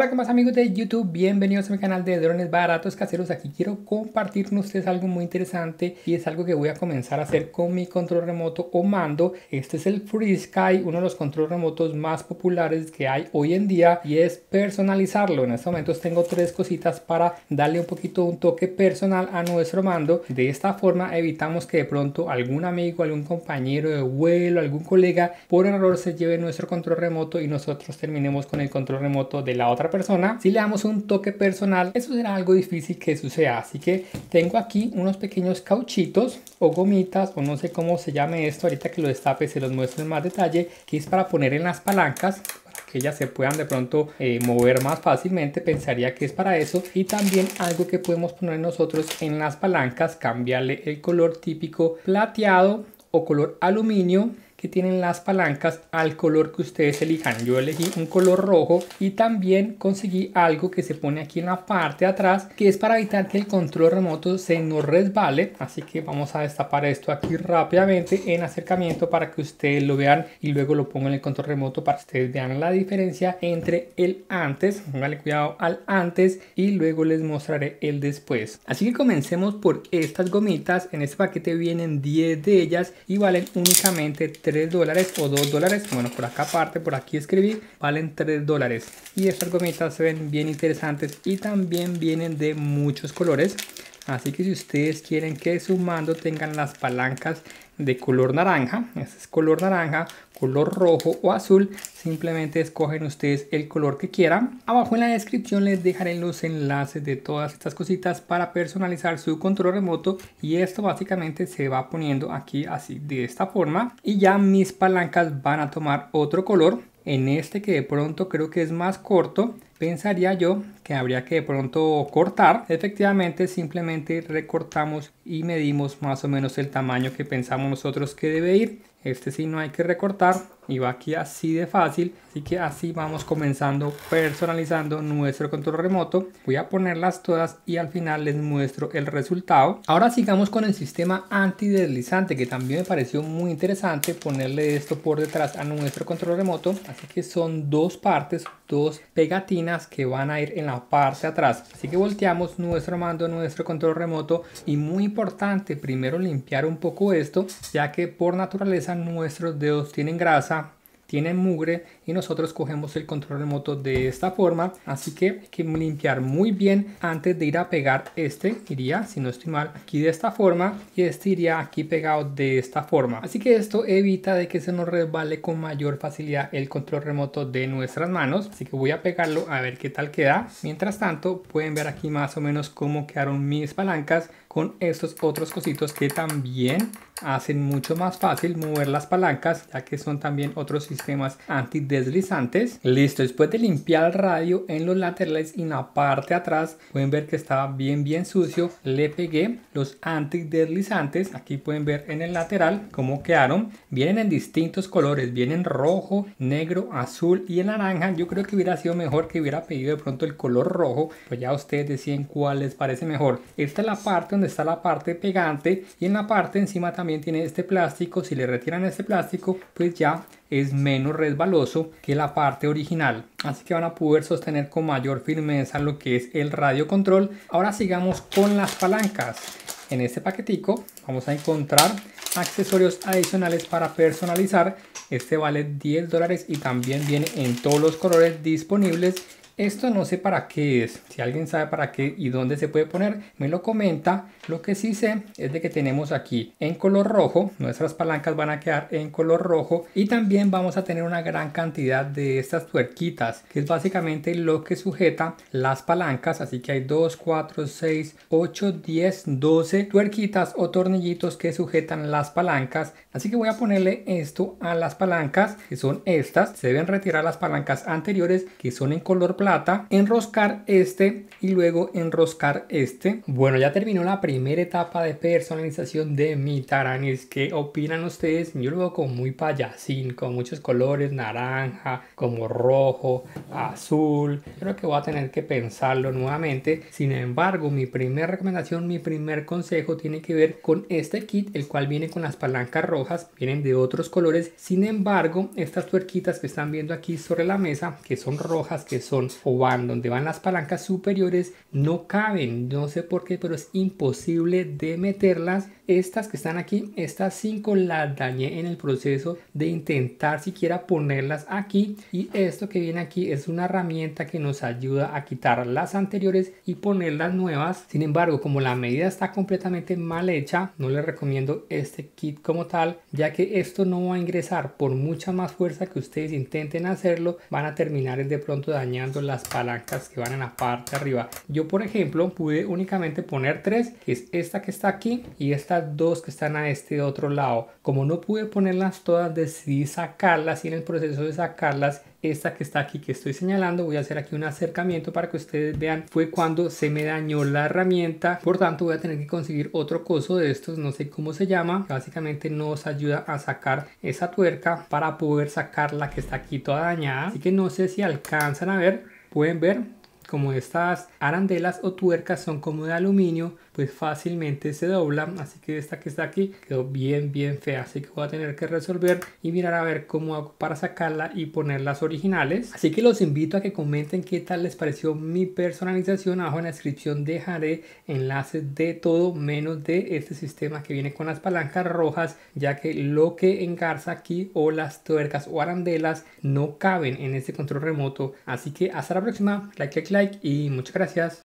Hola, ¿qué más amigos de YouTube? Bienvenidos a mi canal de drones baratos caseros. Aquí quiero compartir con ustedes algo muy interesante y es algo que voy a comenzar a hacer con mi control remoto o mando. Este es el FreeSky, uno de los control remotos más populares que hay hoy en día y es personalizarlo. En estos momentos tengo tres cositas para darle un poquito un toque personal a nuestro mando. De esta forma evitamos que de pronto algún amigo, algún compañero de vuelo, algún colega por error se lleve nuestro control remoto y nosotros terminemos con el control remoto de la otra persona, si le damos un toque personal, eso será algo difícil que suceda. Así que tengo aquí unos pequeños cauchitos o gomitas o no sé cómo se llame esto. Ahorita que lo destape se los muestro en más detalle, que es para poner en las palancas que ellas se puedan de pronto eh, mover más fácilmente, pensaría que es para eso. Y también algo que podemos poner nosotros en las palancas, cambiarle el color típico plateado o color aluminio que tienen las palancas al color que ustedes elijan. Yo elegí un color rojo y también conseguí algo que se pone aquí en la parte de atrás que es para evitar que el control remoto se nos resbale. Así que vamos a destapar esto aquí rápidamente en acercamiento para que ustedes lo vean y luego lo pongo en el control remoto para que ustedes vean la diferencia entre el antes, Póngale cuidado al antes y luego les mostraré el después. Así que comencemos por estas gomitas. En este paquete vienen 10 de ellas y valen únicamente 3 dólares o 2 dólares. Bueno, por acá aparte, por aquí escribí, valen 3 dólares. Y estas gomitas se ven bien interesantes y también vienen de muchos colores. Así que si ustedes quieren que mando tengan las palancas de color naranja, este es color naranja, color rojo o azul, simplemente escogen ustedes el color que quieran. Abajo en la descripción les dejaré los enlaces de todas estas cositas para personalizar su control remoto y esto básicamente se va poniendo aquí así de esta forma y ya mis palancas van a tomar otro color en este que de pronto creo que es más corto pensaría yo que habría que de pronto cortar. Efectivamente, simplemente recortamos y medimos más o menos el tamaño que pensamos nosotros que debe ir. Este sí no hay que recortar y va aquí así de fácil así que así vamos comenzando personalizando nuestro control remoto voy a ponerlas todas y al final les muestro el resultado ahora sigamos con el sistema antideslizante que también me pareció muy interesante ponerle esto por detrás a nuestro control remoto así que son dos partes dos pegatinas que van a ir en la parte de atrás así que volteamos nuestro mando nuestro control remoto y muy importante primero limpiar un poco esto ya que por naturaleza nuestros dedos tienen grasa tiene mugre y nosotros cogemos el control remoto de esta forma así que hay que limpiar muy bien antes de ir a pegar este iría si no estoy mal aquí de esta forma y este iría aquí pegado de esta forma así que esto evita de que se nos resbale con mayor facilidad el control remoto de nuestras manos así que voy a pegarlo a ver qué tal queda mientras tanto pueden ver aquí más o menos cómo quedaron mis palancas con estos otros cositos que también hacen mucho más fácil mover las palancas ya que son también otros sistemas antideslizantes listo después de limpiar el radio en los laterales y en la parte atrás pueden ver que estaba bien bien sucio le pegué los antideslizantes aquí pueden ver en el lateral cómo quedaron vienen en distintos colores vienen rojo negro azul y en naranja yo creo que hubiera sido mejor que hubiera pedido de pronto el color rojo pues ya ustedes deciden cuál les parece mejor esta es la parte donde está la parte pegante y en la parte encima también tiene este plástico. Si le retiran este plástico, pues ya es menos resbaloso que la parte original así que van a poder sostener con mayor firmeza lo que es el radio control ahora sigamos con las palancas en este paquetico vamos a encontrar accesorios adicionales para personalizar este vale 10 dólares y también viene en todos los colores disponibles esto no sé para qué es. Si alguien sabe para qué y dónde se puede poner, me lo comenta. Lo que sí sé es de que tenemos aquí en color rojo. Nuestras palancas van a quedar en color rojo. Y también vamos a tener una gran cantidad de estas tuerquitas. Que es básicamente lo que sujeta las palancas. Así que hay 2, 4, 6, 8, 10, 12 tuerquitas o tornillitos que sujetan las palancas. Así que voy a ponerle esto a las palancas. Que son estas. Se deben retirar las palancas anteriores que son en color blanco enroscar este y luego enroscar este. Bueno, ya terminó la primera etapa de personalización de mi taranis. ¿Qué opinan ustedes? Yo lo veo como muy payasín, con muchos colores, naranja, como rojo, azul. Creo que voy a tener que pensarlo nuevamente. Sin embargo, mi primera recomendación, mi primer consejo tiene que ver con este kit, el cual viene con las palancas rojas, vienen de otros colores. Sin embargo, estas tuerquitas que están viendo aquí sobre la mesa, que son rojas, que son donde van las palancas superiores no caben. No sé por qué, pero es imposible de meterlas. Estas que están aquí, estas cinco las dañé en el proceso de intentar siquiera ponerlas aquí. Y esto que viene aquí es una herramienta que nos ayuda a quitar las anteriores y poner las nuevas. Sin embargo, como la medida está completamente mal hecha, no les recomiendo este kit como tal, ya que esto no va a ingresar por mucha más fuerza que ustedes intenten hacerlo, van a terminar de pronto dañando las palancas que van en la parte de arriba. Yo, por ejemplo, pude únicamente poner tres, que es esta que está aquí y estas dos que están a este otro lado. Como no pude ponerlas todas, decidí sacarlas y en el proceso de sacarlas esta que está aquí que estoy señalando voy a hacer aquí un acercamiento para que ustedes vean fue cuando se me dañó la herramienta por tanto voy a tener que conseguir otro coso de estos no sé cómo se llama básicamente nos ayuda a sacar esa tuerca para poder sacar la que está aquí toda dañada así que no sé si alcanzan a ver pueden ver como estas arandelas o tuercas son como de aluminio pues fácilmente se dobla así que esta que está aquí quedó bien bien fea así que voy a tener que resolver y mirar a ver cómo hago para sacarla y poner las originales así que los invito a que comenten qué tal les pareció mi personalización abajo en la descripción dejaré enlaces de todo menos de este sistema que viene con las palancas rojas ya que lo que engarza aquí o las tuercas o arandelas no caben en este control remoto así que hasta la próxima like like like y muchas gracias